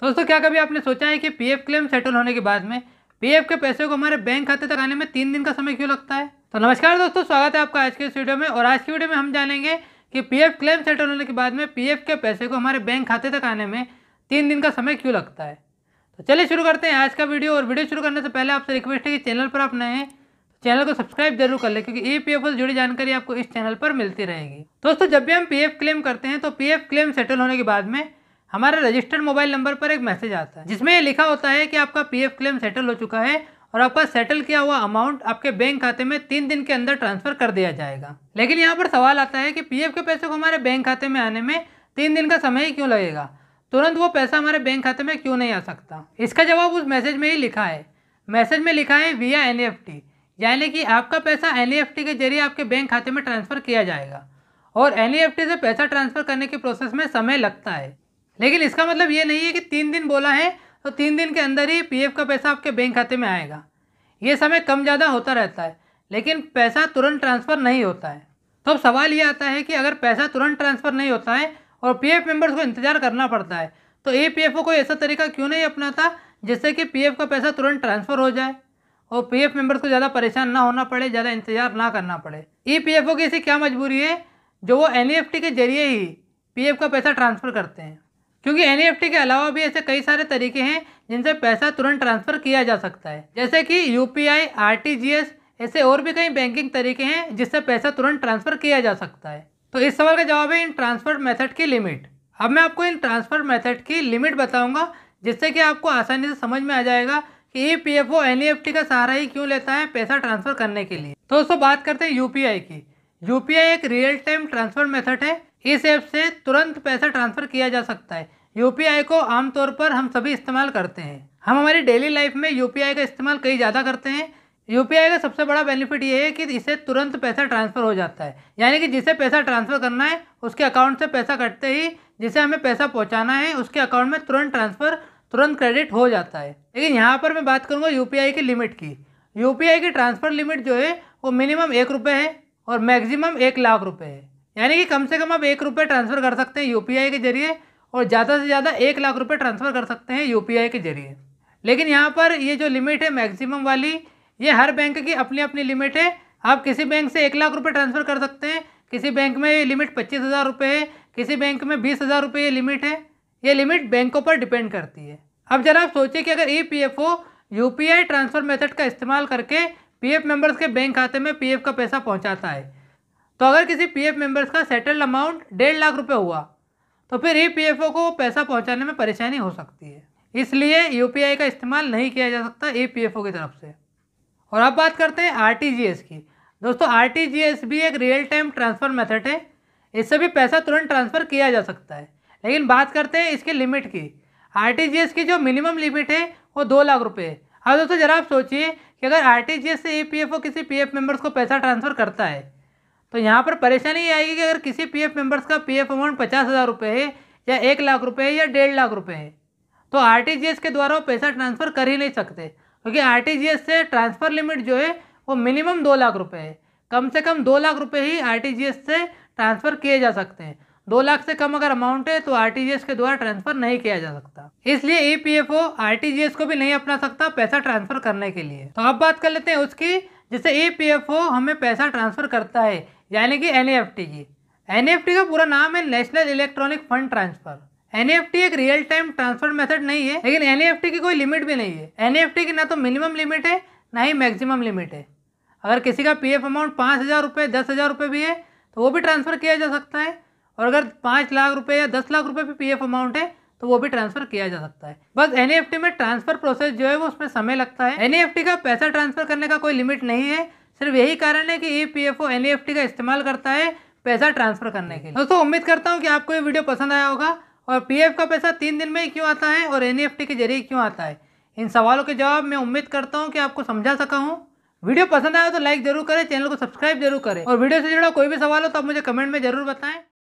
तो दोस्तों क्या कभी आपने सोचा है कि पीएफ क्लेम सेटल होने के बाद में पीएफ के पैसे को हमारे बैंक खाते तक आने में तीन दिन का समय क्यों लगता है तो नमस्कार दोस्तों स्वागत है आपका आज के इस वीडियो में और आज की वीडियो में हम जानेंगे कि पीएफ क्लेम सेटल होने के बाद में पीएफ के पैसे को हमारे बैंक खाते तक आने में तीन दिन का समय क्यों लगता है तो चलिए शुरू करते हैं आज का वीडियो और वीडियो शुरू करने से पहले आपसे रिक्वेस्ट है कि चैनल पर आप नए हैं चैनल तो को सब्सक्राइब जरूर कर लें क्योंकि ई पी से जुड़ी जानकारी आपको इस चैनल पर मिलती रहेगी दोस्तों जब भी हम पी क्लेम करते हैं तो पी क्लेम सेटल होने के बाद में हमारे रजिस्टर्ड मोबाइल नंबर पर एक मैसेज आता है जिसमें लिखा होता है कि आपका पीएफ क्लेम सेटल हो चुका है और आपका सेटल किया हुआ अमाउंट आपके बैंक खाते में तीन दिन के अंदर ट्रांसफर कर दिया जाएगा लेकिन यहाँ पर सवाल आता है कि पीएफ के पैसे को हमारे बैंक खाते में आने में तीन दिन का समय ही क्यों लगेगा तुरंत वो पैसा हमारे बैंक खाते में क्यों नहीं आ सकता इसका जवाब उस मैसेज में ही लिखा है मैसेज में लिखा है वी एन यानी कि आपका पैसा एन के जरिए आपके बैंक खाते में ट्रांसफ़र किया जाएगा और एन से पैसा ट्रांसफ़र करने के प्रोसेस में समय लगता है लेकिन इसका मतलब ये नहीं है कि तीन दिन बोला है तो तीन दिन के अंदर ही पीएफ का पैसा आपके बैंक खाते में आएगा ये समय कम ज़्यादा होता रहता है लेकिन पैसा तुरंत ट्रांसफ़र नहीं होता है तो अब सवाल ये आता है कि अगर पैसा तुरंत ट्रांसफ़र नहीं होता है और पीएफ मेंबर्स को इंतज़ार करना पड़ता है तो ए पीएफओ कोई ऐसा तरीका क्यों नहीं अपनाता जिससे कि पीएफ का पैसा तुरंत ट्रांसफ़र हो जाए और पीएफ मेंबर्स को ज़्यादा परेशान ना होना पड़े ज़्यादा इंतजार ना करना पड़े ई e पी की ऐसी क्या मजबूरी है जो वो एन e के जरिए ही पीएफ का पैसा ट्रांसफ़र करते हैं क्योंकि एन e के अलावा भी ऐसे कई सारे तरीके हैं जिनसे पैसा तुरंत ट्रांसफ़र किया जा सकता है जैसे कि यू पी ऐसे और भी कई बैंकिंग तरीके हैं जिससे पैसा तुरंत ट्रांसफ़र किया जा सकता है तो इस सवाल का जवाब है इन ट्रांसफ़र मेथड की लिमिट अब मैं आपको इन ट्रांसफ़र मेथड की लिमिट बताऊंगा जिससे कि आपको आसानी से समझ में आ जाएगा कि E P F O N E F T का सहारा ही क्यों लेता है पैसा ट्रांसफ़र करने के लिए तो दोस्तों बात करते हैं यू पी आई की यू पी आई एक रियल टाइम ट्रांसफ़र मेथड है इस ऐप से तुरंत पैसा ट्रांसफ़र किया जा सकता है यू को आमतौर पर हम सभी इस्तेमाल करते हैं हम हमारी डेली लाइफ में यू का इस्तेमाल कई ज़्यादा करते हैं यू का सबसे बड़ा बेनिफिट ये है कि इसे तुरंत पैसा ट्रांसफ़र हो जाता है यानी कि जिसे पैसा ट्रांसफ़र करना है उसके अकाउंट से पैसा कटते ही जिसे हमें पैसा पहुंचाना है उसके अकाउंट में तुरंत ट्रांसफ़र तुरंत क्रेडिट हो जाता है लेकिन यहाँ पर मैं बात करूँगा यू की लिमिट की यू की ट्रांसफ़र लिमिट जो है वो मिनिमम एक रुपये है और मैगजिमम एक लाख रुपये है यानी कि कम से कम आप एक रुपये ट्रांसफ़र कर सकते हैं यू के ज़रिए और ज़्यादा से ज़्यादा एक लाख रुपये ट्रांसफ़र कर सकते हैं यू के ज़रिए लेकिन यहाँ पर ये जो लिमिट है मैक्सिमम वाली ये हर बैंक की अपनी अपनी लिमिट है आप किसी बैंक से एक लाख रुपये ट्रांसफ़र कर सकते हैं किसी बैंक में ये लिमिट पच्चीस हज़ार रुपये है किसी बैंक में बीस हज़ार रुपये ये लिमिट है ये लिमिट बैंकों पर डिपेंड करती है अब जरा आप सोचिए कि अगर E P F O U P I transfer method का इस्तेमाल करके पी एफ मेम्बर्स के बैंक खाते में पी एफ का पैसा पहुँचाता है तो अगर किसी एफ मेम्बर्स का सेटल्ड अमाउंट डेढ़ लाख रुपये हुआ तो फिर ई ओ को पैसा पहुंचाने में परेशानी हो सकती है इसलिए आई का इस्तेमाल नहीं किया जा सकता ई ओ की तरफ से और अब बात करते हैं एस की दोस्तों एस भी एक रियल टाइम ट्रांसफ़र मेथड है इससे भी पैसा तुरंत ट्रांसफ़र किया जा सकता है लेकिन बात करते हैं इसके लिमिट की एस की जो मिनिमम लिमिट है वो दो लाख रुपये है अब दोस्तों ज़रा आप सोचिए कि अगर एस से ओ किसी एफ मेंबर्स को पैसा ट्रांसफ़र करता है तो यहाँ पर परेशानी ये आएगी कि अगर किसी पी एफ मेम्बर्स का पी एफ अमाउंट पचास हज़ार रुपये है या एक लाख रुपये है या डेढ़ लाख रुपये है तो एस के द्वारा वो पैसा ट्रांसफ़र कर ही नहीं सकते क्योंकि एस से ट्रांसफ़र लिमिट जो है वो मिनिमम दो लाख रुपये है कम से कम दो लाख रुपये ही एस से ट्रांसफ़र किए जा सकते हैं दो लाख से कम अगर अमाउंट है तो एस के द्वारा ट्रांसफ़र नहीं किया जा सकता इसलिए E P F O S को भी नहीं अपना सकता पैसा ट्रांसफ़र करने के लिए तो अब बात कर लेते हैं उसकी जैसे ई पी एफ ओ हमें पैसा ट्रांसफ़र करता है यानी कि एन की एन का पूरा नाम है national electronic fund transfer N एक रियल टाइम ट्रांसफर मेथड नहीं है लेकिन एन की कोई लिमिट भी नहीं है एन की ना तो मिनिमम लिमिट है ना ही मैक्सिमम लिमिट है अगर किसी का पीएफ अमाउंट पाँच हज़ार रुपये दस हज़ार रुपये भी है तो वो भी ट्रांसफ़र किया जा सकता है और अगर पाँच लाख रुपये या दस लाख रुपये भी पी अमाउंट है तो वो भी ट्रांसफ़र किया जा सकता है बस एन में ट्रांसफ़र प्रोसेस जो है वो उसमें समय लगता है एन का पैसा ट्रांसफ़र करने का कोई लिमिट नहीं है सिर्फ यही कारण है कि E P F O N E F T का इस्तेमाल करता है पैसा ट्रांसफ़र करने के लिए दोस्तों उम्मीद करता हूँ कि आपको ये वीडियो पसंद आया होगा और पी एफ का पैसा तीन दिन में ही क्यों आता है और एन ई एफ टी के जरिए क्यों आता है इन सवालों के जवाब मैं उम्मीद करता हूँ कि आपको समझा सका हूँ वीडियो पसंद आया तो लाइक जरूर करें चैनल को सब्सक्राइब जरूर करें और वीडियो से जुड़ा कोई भी सवाल हो तो आप मुझे कमेंट में जरूर बताएं